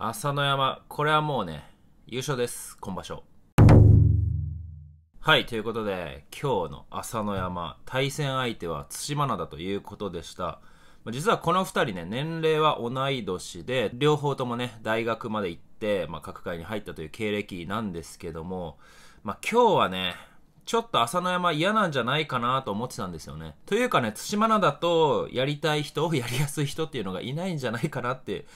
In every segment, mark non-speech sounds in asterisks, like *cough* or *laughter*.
朝乃山、これはもうね、優勝です、今場所。はい、ということで、今日の朝乃山、対戦相手は対馬灘ということでした。実はこの2人ね、年齢は同い年で、両方ともね、大学まで行って、まあ、各界に入ったという経歴なんですけども、まあ、今日はね、ちょっと朝乃山嫌なんじゃないかなと思ってたんですよね。というかね、対馬灘とやりたい人、やりやすい人っていうのがいないんじゃないかなって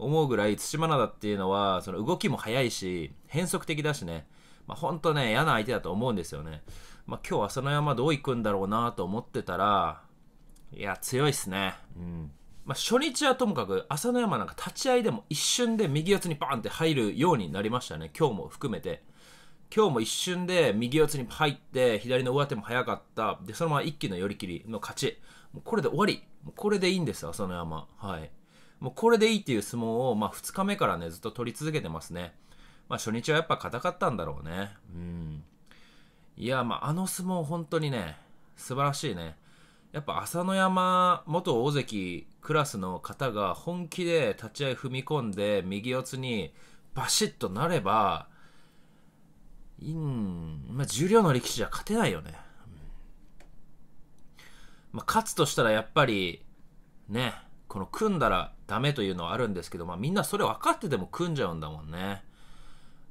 思うぐらい土馬だっていうのはその動きも速いし変則的だしね、まあ、ほんとね嫌な相手だと思うんですよね、まあ、今日朝乃山どういくんだろうなと思ってたらいや強いっすねうんまあ、初日はともかく朝乃山なんか立ち合いでも一瞬で右四つにバーンって入るようになりましたね今日も含めて今日も一瞬で右四つに入って左の上手も速かったでそのまま一気の寄り切りの勝ちもうこれで終わりこれでいいんです朝乃山はいもうこれでいいっていう相撲を、まあ、2日目からね、ずっと取り続けてますね。まあ、初日はやっぱ硬かったんだろうね。うん。いや、まあ、あの相撲本当にね、素晴らしいね。やっぱ朝乃山元大関クラスの方が本気で立ち合い踏み込んで右四つにバシッとなれば、うん、まあ、重量の力士じゃ勝てないよね。まあ、勝つとしたらやっぱり、ね、この組んだらダメというのはあるんですけど、まあ、みんなそれ分かってても組んじゃうんだもんね。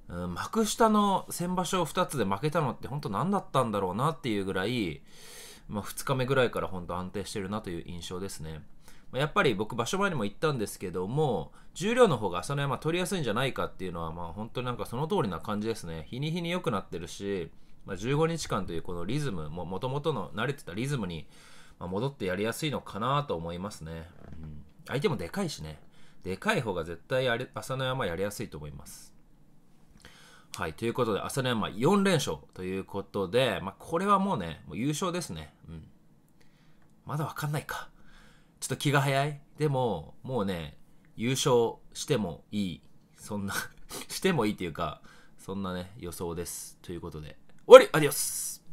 うん、幕下の先場所2つで負けたのって本当何だったんだろうなっていうぐらい、まあ、2日目ぐらいから本当安定してるなという印象ですね。やっぱり僕場所前にも言ったんですけども重量の方が朝乃山取りやすいんじゃないかっていうのはまあ本当になんかその通りな感じですね日に日に良くなってるし、まあ、15日間というこのリズムもともとの慣れてたリズムに戻ってやりやすいのかなと思いますね。相手もでかいしね。でかい方が絶対あれ朝乃山やりやすいと思います。はい。ということで、朝乃山4連勝ということで、まあ、これはもうね、もう優勝ですね。うん。まだわかんないか。ちょっと気が早い。でも、もうね、優勝してもいい。そんな *laughs* してもいいというか、そんなね、予想です。ということで、終わりアディオス